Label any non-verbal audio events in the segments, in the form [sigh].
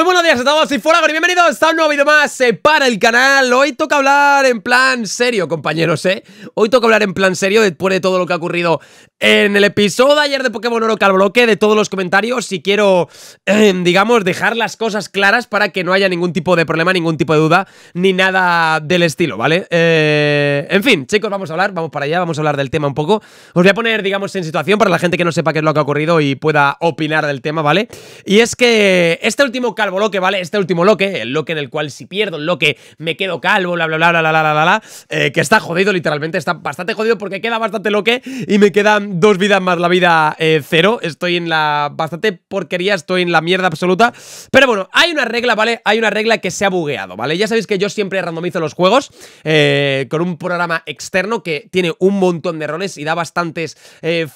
Muy buenos días a todos y fuera, bienvenidos a un nuevo vídeo más eh, para el canal Hoy toca hablar en plan serio, compañeros, ¿eh? Hoy toca hablar en plan serio después de todo lo que ha ocurrido en el episodio de ayer de Pokémon Oro Calbloque, bloque De todos los comentarios y quiero, em, digamos, dejar las cosas claras para que no haya ningún tipo de problema, ningún tipo de duda Ni nada del estilo, ¿vale? Eh, en fin, chicos, vamos a hablar, vamos para allá, vamos a hablar del tema un poco Os voy a poner, digamos, en situación para la gente que no sepa qué es lo que ha ocurrido y pueda opinar del tema, ¿vale? Y es que este último calvo lo bloque, ¿vale? Este último loque, el loque en el cual si pierdo el loque me quedo calvo, bla, bla, bla, bla, bla, bla, eh, que está jodido, literalmente, está bastante jodido porque queda bastante loque y me quedan dos vidas más la vida eh, cero. Estoy en la bastante porquería, estoy en la mierda absoluta. Pero bueno, hay una regla, ¿vale? Hay una regla que se ha bugueado, ¿vale? Ya sabéis que yo siempre randomizo los juegos eh, con un programa externo que tiene un montón de errores y da bastantes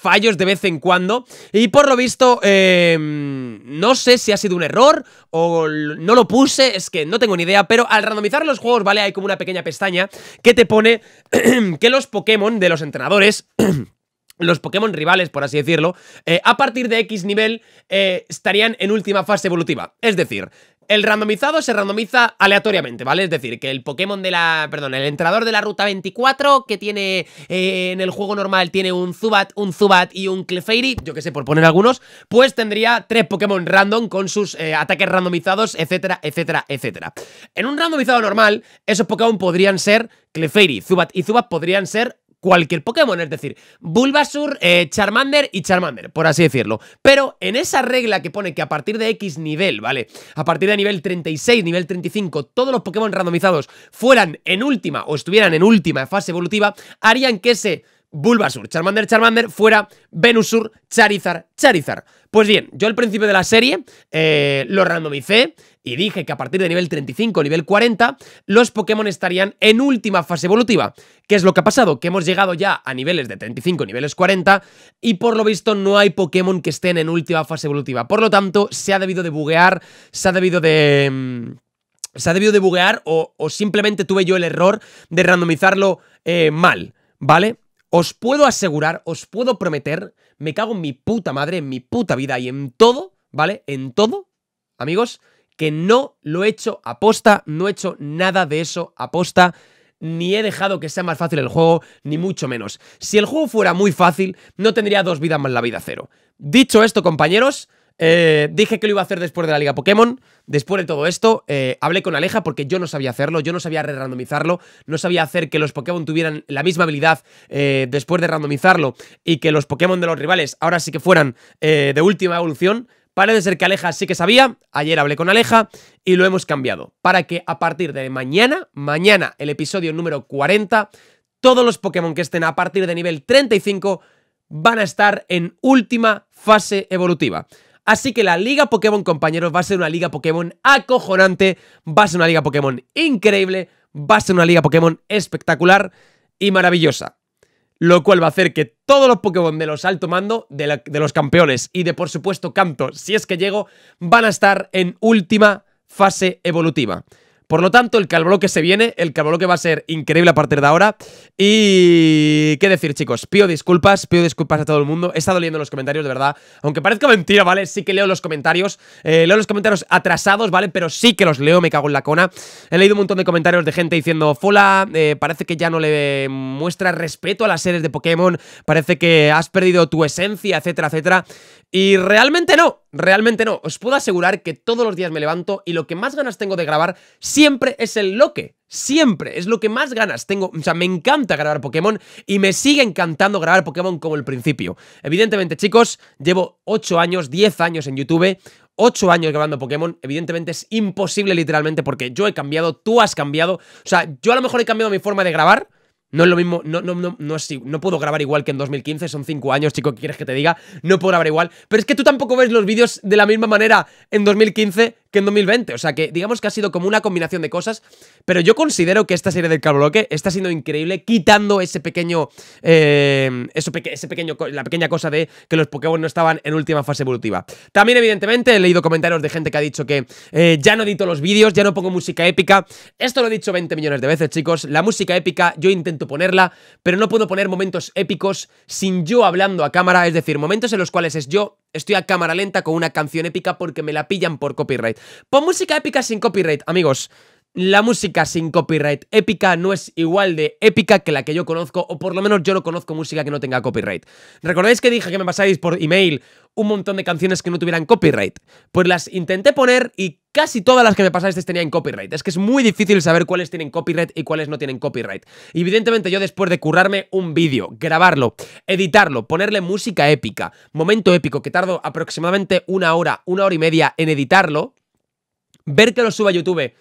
fallos de vez en cuando. Y por lo visto, no sé si ha sido un error o no, lo puse, es que no tengo ni idea, pero al randomizar los juegos, ¿vale? Hay como una pequeña pestaña que te pone [clears throat] que los Pokémon de los entrenadores... [clears throat] los Pokémon rivales, por así decirlo, eh, a partir de X nivel eh, estarían en última fase evolutiva. Es decir, el randomizado se randomiza aleatoriamente, ¿vale? Es decir, que el Pokémon de la... Perdón, el entrenador de la ruta 24 que tiene eh, en el juego normal tiene un Zubat, un Zubat y un Clefairy, yo que sé, por poner algunos, pues tendría tres Pokémon random con sus eh, ataques randomizados, etcétera, etcétera, etcétera. En un randomizado normal, esos Pokémon podrían ser Clefairy, Zubat y Zubat podrían ser cualquier Pokémon, es decir, Bulbasur, eh, Charmander y Charmander, por así decirlo. Pero en esa regla que pone que a partir de X nivel, ¿vale? A partir de nivel 36, nivel 35, todos los Pokémon randomizados fueran en última o estuvieran en última fase evolutiva, harían que ese Bulbasur, Charmander, Charmander fuera Venusur, Charizard, Charizard. Pues bien, yo al principio de la serie eh, lo randomicé y dije que a partir de nivel 35 nivel 40 los Pokémon estarían en última fase evolutiva. ¿Qué es lo que ha pasado? Que hemos llegado ya a niveles de 35, niveles 40 y por lo visto no hay Pokémon que estén en última fase evolutiva. Por lo tanto, se ha debido de buguear, se ha debido de... Mm, se ha debido de buguear o, simplemente tuve yo el error de randomizarlo eh, mal, ¿vale? Os puedo asegurar, os puedo prometer me cago en mi puta madre, en mi puta vida y en todo, ¿vale? En todo, amigos, que no lo he hecho aposta, no he hecho nada de eso aposta ni he dejado que sea más fácil el juego, ni mucho menos. Si el juego fuera muy fácil, no tendría dos vidas más la vida cero. Dicho esto, compañeros, eh, dije que lo iba a hacer después de la Liga Pokémon. Después de todo esto, eh, hablé con Aleja porque yo no sabía hacerlo, yo no sabía re-randomizarlo, no sabía hacer que los Pokémon tuvieran la misma habilidad eh, después de randomizarlo y que los Pokémon de los rivales ahora sí que fueran de última evolución. Parece ser que Aleja sí que sabía, ayer hablé con Aleja y lo hemos cambiado para que a partir de mañana, mañana el episodio número 40, todos los Pokémon que estén a partir de nivel 35 van a estar en última fase evolutiva. Así que la Liga Pokémon, compañeros, va a ser una Liga Pokémon acojonante, va a ser una Liga Pokémon increíble, va a ser una Liga Pokémon espectacular y maravillosa. Lo cual va a hacer que todos los Pokémon de los alto mando, de, los campeones y de por supuesto Canto, si es que llego, van a estar en última fase evolutiva. Por lo tanto, el que se viene, el que va a ser increíble a partir de ahora. Y qué decir, chicos, pido disculpas, pido disculpas a todo el mundo. He estado leyendo los comentarios, de verdad. Aunque parezca mentira, ¿vale? Sí que leo los comentarios. Eh, leo los comentarios atrasados, ¿vale? Pero sí que los leo, me cago en la cona. He leído un montón de comentarios de gente diciendo, Fola, eh, parece que ya no le muestra respeto a las series de Pokémon, parece que has perdido tu esencia, etcétera, etcétera. Y realmente no, Realmente no, os puedo asegurar que todos los días me levanto y lo que más ganas tengo de grabar siempre es el loque. Siempre, es lo que más ganas tengo. O sea, me encanta grabar Pokémon y me sigue encantando grabar Pokémon como el principio. Evidentemente, chicos, llevo 8 años, 10 años en YouTube. 8 años grabando Pokémon, evidentemente es imposible literalmente porque yo he cambiado, tú has cambiado, o sea, yo a lo mejor he cambiado mi forma de grabar, no es lo mismo, no, no, no, no, no puedo grabar igual que en 2015, son 5 años, chico, ¿qué quieres que te diga? No puedo grabar igual. Pero es que tú tampoco ves los vídeos de la misma manera en 2015 que en 2020. O sea que digamos que ha sido como una combinación de cosas. Pero yo considero que esta serie del que está siendo increíble, quitando ese pequeño. Eh, eso ese pequeño la pequeña cosa de que los Pokémon no estaban en última fase evolutiva. También, evidentemente, he leído comentarios de gente que ha dicho que eh, ya no edito los vídeos, ya no pongo música épica. Esto lo he dicho 20 millones de veces, chicos. La música épica, yo intento ponerla, pero no puedo poner momentos épicos sin yo hablando a cámara, es decir, momentos en los cuales es yo estoy a cámara lenta con una canción épica porque me la pillan por copyright. Pon música épica sin copyright, amigos. La música sin copyright épica no es igual de épica que la que yo conozco, o por lo menos yo no conozco música que no tenga copyright. ¿Recordáis que dije que me pasáis por email un montón de canciones que no tuvieran copyright. Pues las intenté poner y casi todas las que me pasaste tenían copyright. Es que es muy difícil saber cuáles tienen copyright y cuáles no tienen copyright. Evidentemente yo después de currarme un vídeo, grabarlo, editarlo, ponerle música épica, momento épico que tardo aproximadamente una hora, una hora y media en editarlo, ver que lo suba a YouTube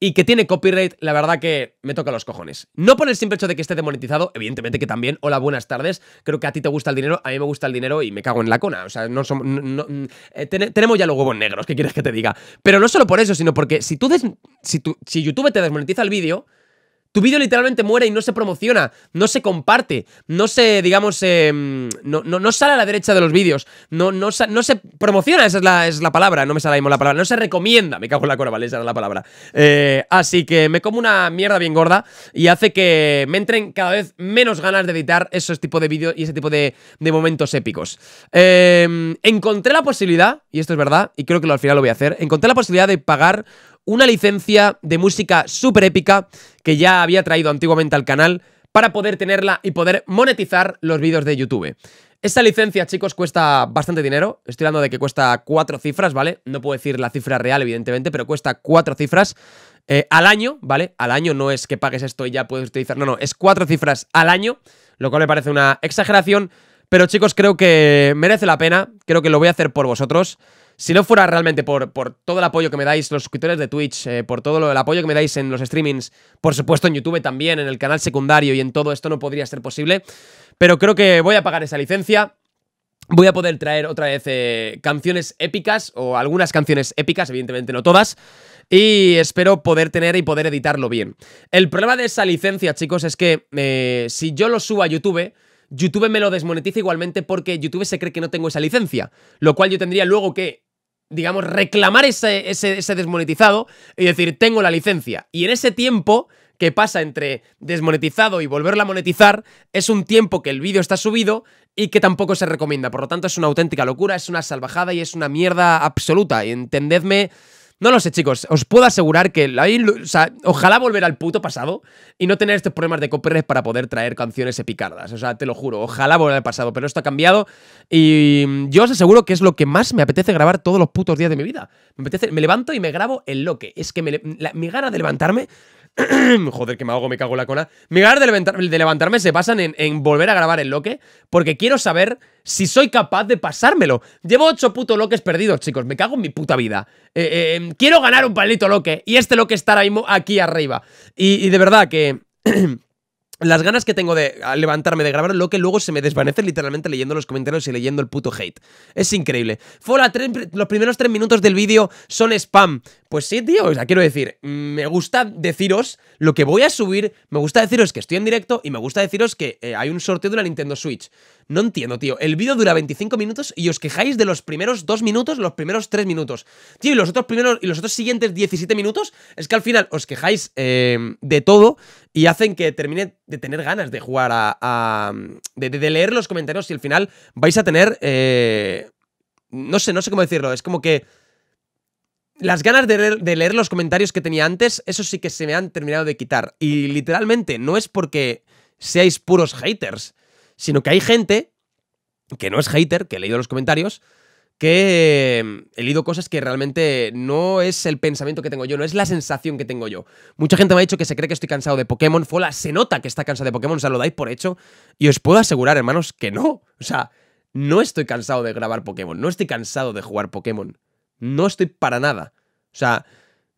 y que tiene copyright, la verdad que me toca los cojones. No por el simple hecho de que esté demonetizado, evidentemente que también, hola, buenas tardes, creo que a ti te gusta el dinero, a mí me gusta el dinero y me cago en la cona, o sea, no somos, mm, eh, tenemos ya los huevos negros, ¿qué quieres que te diga? Pero no solo por eso, sino porque si tú, des, si, tú si YouTube te desmonetiza el vídeo, tu vídeo literalmente muere y no se promociona, no se comparte, no se, digamos, em, no, sale a la derecha de los vídeos, no, no, no se promociona, esa es la, palabra, no me sale la palabra, no se recomienda, me cago en la cora, ¿vale? Esa era la palabra. Eh, así que me como una mierda bien gorda y hace que me entren cada vez menos ganas de editar esos tipos de vídeos y ese tipo de, de momentos épicos. Em, encontré la posibilidad, y esto es verdad, y creo que al final lo voy a hacer, encontré la posibilidad de pagar una licencia de música súper épica que ya había traído antiguamente al canal para poder tenerla y poder monetizar los vídeos de YouTube. Esta licencia, chicos, cuesta bastante dinero. Estoy hablando de que cuesta cuatro cifras, ¿vale? No puedo decir la cifra real, evidentemente, pero cuesta cuatro cifras eh, al año, ¿vale? Al año no es que pagues esto y ya puedes utilizar. No, no, es cuatro cifras al año, lo cual me parece una exageración. Pero chicos, creo que merece la pena. Creo que lo voy a hacer por vosotros. Si no fuera realmente por, por todo el apoyo que me dais los suscriptores de Twitch, eh, por todo el apoyo que me dais en los streamings, por supuesto en YouTube también, en el canal secundario y en todo esto no podría ser posible. Pero creo que voy a pagar esa licencia. Voy a poder traer otra vez eh, canciones épicas o algunas canciones épicas, evidentemente no todas. Y espero poder tener y poder editarlo bien. El problema de esa licencia, chicos, es que eh, si yo lo subo a YouTube... YouTube me lo desmonetiza igualmente porque YouTube se cree que no tengo esa licencia, lo cual yo tendría luego que digamos, reclamar ese, ese, desmonetizado y decir, tengo la licencia. Y en ese tiempo que pasa entre desmonetizado y volverla a monetizar es un tiempo que el vídeo está subido y que tampoco se recomienda. Por lo tanto, es una auténtica locura, es una salvajada y es una mierda absoluta. entendedme no lo sé, chicos. Os puedo asegurar que ojalá volver al puto pasado y no tener estos problemas de copyright para poder traer canciones epicardas. O sea, te lo juro. Ojalá volver al pasado. Pero esto ha cambiado y mm, yo os aseguro que es lo que más me apetece grabar todos los putos días de mi vida. Me, apetece, me levanto y me grabo el loque. Es que me, mi gana de levantarme [coughs] Joder, que me hago, me cago en la cola. Mi ganas de, levantarme se pasan en, volver a grabar el loque, porque quiero saber si soy capaz de pasármelo. Llevo ocho putos loques perdidos, chicos, me cago en mi puta vida. Eh, eh, em, quiero ganar un palito loque, y este loque estará aquí arriba. y de verdad que las ganas que tengo de ah, levantarme de grabar lo que luego se me desvanece literalmente leyendo los comentarios y leyendo el puto hate. Es increíble. Fola, los primeros tres minutos del vídeo son spam. Pues sí, tío, o sea, quiero decir, me gusta deciros lo que voy a subir, me gusta deciros que estoy en directo y me gusta deciros que eh, hay un sorteo de una Nintendo Switch. No entiendo, tío. El vídeo dura 25 minutos y os quejáis de los primeros 2 minutos, los primeros 3 minutos. Tío, y los otros primeros y los otros siguientes 17 minutos, es que al final os quejáis em, de todo y hacen que termine de tener ganas de jugar a. de, leer los comentarios y al final vais a tener. Eh, no sé, no sé cómo decirlo. Es como que. Las ganas de de leer, los comentarios que tenía antes, eso sí que se me han terminado de quitar. Y literalmente no es porque seáis puros haters, sino que hay gente que no es hater, que he leído los comentarios, que eh, he leído cosas que realmente no es el pensamiento que tengo yo, no es la sensación que tengo yo. Mucha gente me ha dicho que se cree que estoy cansado de Pokémon, Fola se nota que está cansado de Pokémon, o sea, lo dais por hecho, y os puedo asegurar, hermanos, que no. O sea, no estoy cansado de grabar Pokémon, no estoy cansado de jugar Pokémon, no estoy para nada. O sea,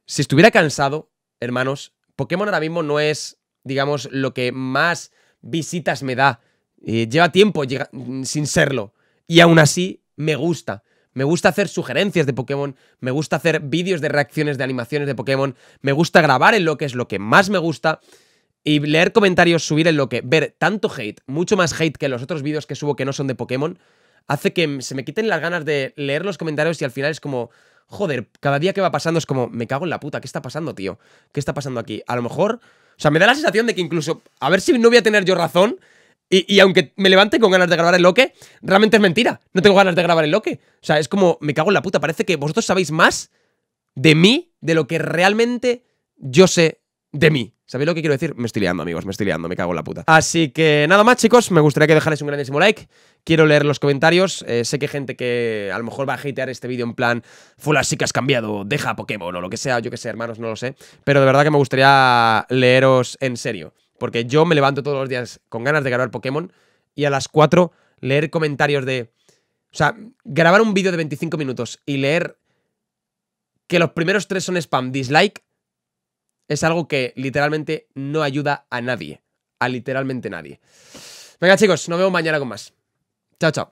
si estuviera cansado, hermanos, Pokémon ahora mismo no es, digamos, lo que más visitas me da eh, lleva tiempo mm, sin serlo. Y aún así, me gusta. Me gusta hacer sugerencias de Pokémon, me gusta hacer vídeos de reacciones de animaciones de Pokémon, me gusta grabar en lo que es lo que más me gusta y leer comentarios, subir en lo que... Ver tanto hate, mucho más hate que los otros vídeos que subo que no son de Pokémon, hace que se me quiten las ganas de leer los comentarios y al final es como, joder, cada día que va pasando es como, me cago en la puta, ¿qué está pasando, tío? ¿Qué está pasando aquí? A lo mejor, o sea, me da la sensación de que incluso, a ver si no voy a tener yo razón, y, aunque me levante con ganas de grabar el loque, realmente es mentira. No tengo ganas de grabar el loque. O sea, es como, me cago en la puta. Parece que vosotros sabéis más de mí, de lo que realmente yo sé de mí. ¿Sabéis lo que quiero decir? Me estoy liando, amigos, me estoy liando, me cago en la puta. Así que nada más, chicos, me gustaría que dejarais un grandísimo like. Quiero leer los comentarios. Eh, sé que hay gente que a lo mejor va a hatear este vídeo en plan, Fula, sí que has cambiado, deja Pokémon o lo que sea, yo que sé, hermanos, no lo sé. Pero de verdad que me gustaría leeros en serio. Porque yo me levanto todos los días con ganas de grabar Pokémon y a las 4 leer comentarios de... O sea, grabar un vídeo de 25 minutos y leer que los primeros tres son spam, dislike, es algo que literalmente no ayuda a nadie. A literalmente nadie. Venga chicos, nos vemos mañana con más. Chao, chao.